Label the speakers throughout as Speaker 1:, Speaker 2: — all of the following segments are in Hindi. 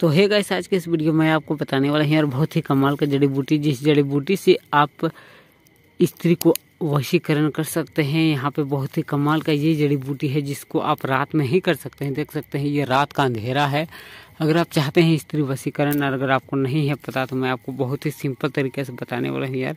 Speaker 1: तो है गाइस आज के इस वीडियो में आपको बताने वाला है यार बहुत ही कमाल का जड़ी बूटी जिस जड़ी बूटी से आप स्त्री को वशीकरण कर सकते हैं यहाँ पे बहुत ही कमाल का ये जड़ी बूटी है जिसको आप रात में ही कर सकते हैं देख सकते हैं ये रात का अंधेरा है अगर आप चाहते हैं स्त्री वशीकरण और अगर आपको नहीं है पता तो मैं आपको बहुत ही सिंपल तरीके से बताने वाला हूँ यार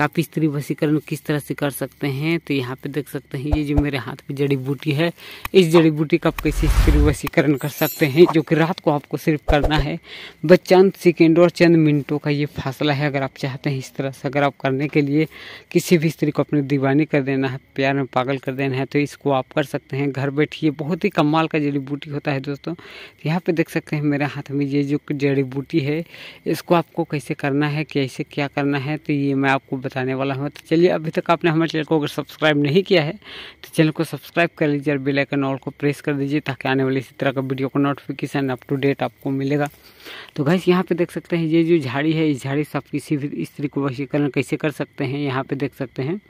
Speaker 1: आप स्त्री वशीकरण किस तरह से कर सकते हैं तो यहाँ पे देख सकते हैं ये जो मेरे हाथ में जड़ी बूटी है इस जड़ी बूटी का आप कैसे स्त्री वशीकरण कर सकते हैं जो कि रात को आपको सिर्फ करना है बस चंद सेकेंडों और चंद मिनटों का ये फासला है अगर आप चाहते हैं इस तरह से अगर आप करने के लिए किसी भी स्त्री को अपनी दीवानी कर देना है प्यार में पागल कर देना है तो इसको आप कर सकते हैं घर बैठिए बहुत ही कमाल का जड़ी बूटी होता है दोस्तों यहाँ पे देख सकते हैं मेरे हाथ में ये जो जड़ी बूटी है इसको आपको कैसे करना है कैसे क्या करना है तो ये मैं आपको बताने वाला हूँ तो चलिए अभी तक आपने हमारे चैनल को अगर सब्सक्राइब नहीं किया है तो चैनल को सब्सक्राइब कर लीजिए और बेलाइकन ऑल को प्रेस कर दीजिए ताकि आने वाले इसी तरह का वीडियो का नोटिफिकेशन अप टू डेट आपको मिलेगा तो गैस यहाँ पर देख सकते हैं ये जो झाड़ी है इस झाड़ी से आप किसी भी स्त्री को वशीकरण कैसे कर सकते हैं यहाँ पे देख सकते हैं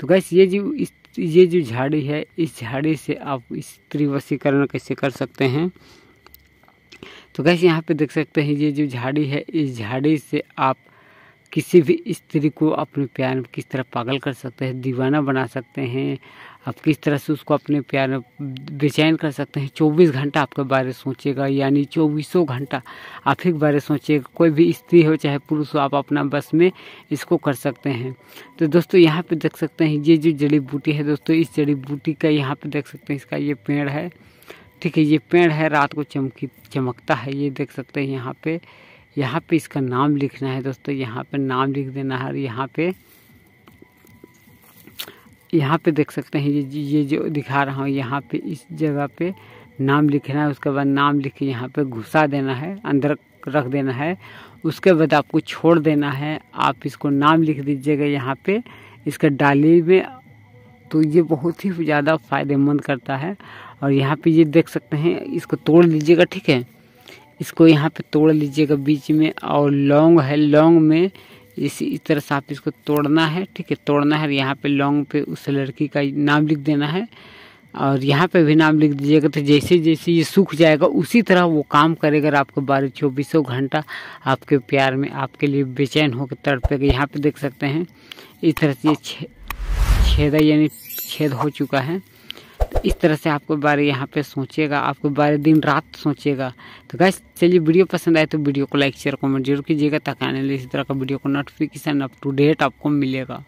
Speaker 1: तो गैस ये जो इस ये जो झाड़ी है इस झाड़ी से आप इस त्रिवशीकरण कैसे कर सकते हैं तो गैस यहाँ पे देख सकते हैं ये जो झाड़ी है इस झाड़ी से आप किसी भी स्त्री को अपने प्यार में किस तरह पागल कर सकते हैं दीवाना बना सकते हैं आप किस तरह से उसको अपने प्यार बेचैन कर सकते हैं चौबीस घंटा आपके बारे में सोचेगा यानी चौबीसों घंटा आप ही के बारे में सोचेगा कोई भी स्त्री हो चाहे पुरुष हो आप अपना बस में इसको कर सकते हैं तो दोस्तों यहाँ पे देख सकते हैं ये जो जड़ी बूटी है दोस्तों इस जड़ी बूटी का यहाँ पे देख सकते हैं इसका ये पेड़ है ठीक है ये पेड़ है रात को चमकी चमकता है ये देख सकते हैं यहाँ पे यहाँ पे इसका नाम लिखना है दोस्तों यहाँ पे नाम लिख देना है और यहाँ पे यहाँ पे देख सकते हैं ये ये जो दिखा रहा हूँ यहाँ पे इस जगह पे नाम लिखना है उसके बाद नाम लिख के यहाँ पे घुसा देना है अंदर रख देना है उसके बाद आपको छोड़ देना है आप इसको नाम लिख दीजिएगा यहाँ पे इसका डाली में तो ये बहुत ही ज़्यादा फायदेमंद करता है और यहाँ पे ये देख सकते हैं इसको तोड़ लीजिएगा ठीक है इसको यहाँ पे तोड़ लीजिएगा बीच में और लौंग है लौंग में इसी इस तरह से आप इसको तोड़ना है ठीक है तोड़ना है और यहाँ पे लॉन्ग पे उस लड़की का नाम लिख देना है और यहाँ पे भी नाम लिख दीजिएगा तो जैसे जैसे ये सूख जाएगा उसी तरह वो काम करेगा आपको बारह चौबीसों घंटा आपके प्यार में आपके लिए बेचैन होकर तड़पेगा यहाँ पे देख सकते हैं इस तरह से ये छेदा यानी छेद हो चुका है इस तरह से आपको बारे यहाँ पे सोचिएगा आपको बारे दिन रात सोचिएगा तो गैस चलिए वीडियो पसंद आए तो वीडियो को लाइक शेयर कमेंट जरूर कीजिएगा ताकि आने वाले इसी तरह का वीडियो को नोटिफिकेशन अप टू डेट आपको मिलेगा